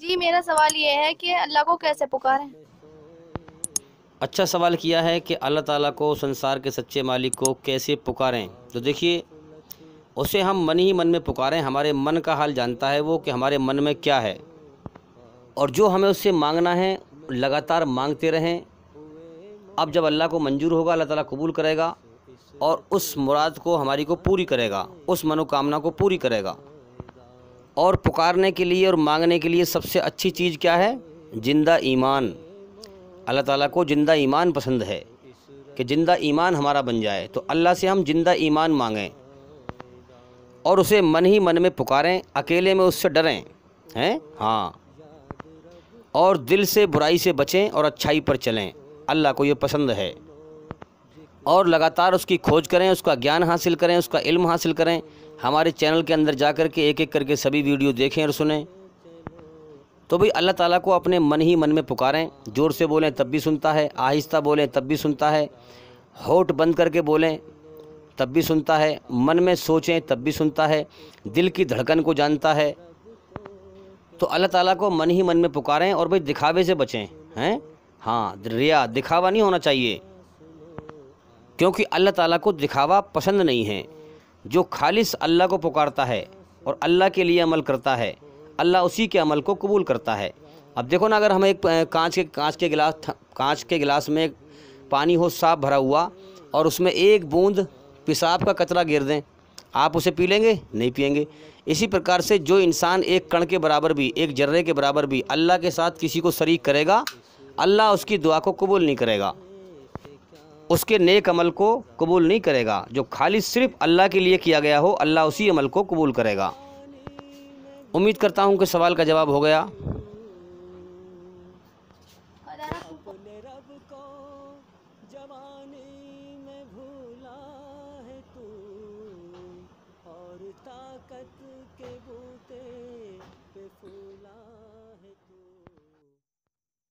जी मेरा सवाल ये है कि अल्लाह को कैसे पुकारें अच्छा सवाल किया है कि अल्लाह ताला को संसार के सच्चे मालिक को कैसे पुकारें तो देखिए उसे हम मन ही मन में पुकारें हमारे मन का हाल जानता है वो कि हमारे मन में क्या है और जो हमें उससे मांगना है लगातार मांगते रहें अब जब अल्लाह को मंजूर होगा अल्लाह ताला कबूल करेगा और उस मुराद को हमारी को पूरी करेगा उस मनोकामना को पूरी करेगा और पुकारने के लिए और मांगने के लिए सबसे अच्छी चीज़ क्या है जिंदा ईमान अल्लाह ताला को जिंदा ईमान पसंद है कि जिंदा ईमान हमारा बन जाए तो अल्लाह से हम जिंदा ईमान मांगें और उसे मन ही मन में पुकारें अकेले में उससे डरें हैं हाँ और दिल से बुराई से बचें और अच्छाई पर चलें अल्लाह को ये पसंद है और लगातार उसकी खोज करें उसका ज्ञान हासिल करें उसका इल्म हासिल करें हमारे चैनल के अंदर जा कर के एक एक करके सभी वीडियो देखें और सुनें तो भाई अल्लाह ताला को अपने मन ही मन में पुकारें ज़ोर से बोलें तब भी सुनता है आहिस्ता बोलें तब भी सुनता है होठ बंद करके बोलें तब भी सुनता है मन में सोचें तब भी सुनता है दिल की धड़कन को जानता है तो अल्लाह ताला को मन ही मन में पुकारें और भाई दिखावे से बचें हैं हाँ रिया दिखावा नहीं होना चाहिए क्योंकि अल्लाह ताला को दिखावा पसंद नहीं है जो खालिस अल्लाह को पुकारता है और अल्लाह के लिए अमल करता है अल्लाह उसी के अमल को कबूल करता है अब देखो ना अगर हम एक कांच के कांच के गिलास कांच के गिलास में पानी हो साफ भरा हुआ और उसमें एक बूंद पेशाब का कचरा गिर दें आप उसे पी लेंगे नहीं पियेंगे इसी प्रकार से जो इंसान एक कण के बराबर भी एक जर्रे के बराबर भी अल्लाह के साथ किसी को शरीक करेगा अल्लाह उसकी दुआ को कबूल नहीं करेगा उसके नेक अमल को कबूल नहीं करेगा जो खाली सिर्फ अल्लाह के लिए किया गया हो अल्लाह उसी अमल को कबूल करेगा उम्मीद करता हूँ कि सवाल का जवाब हो गया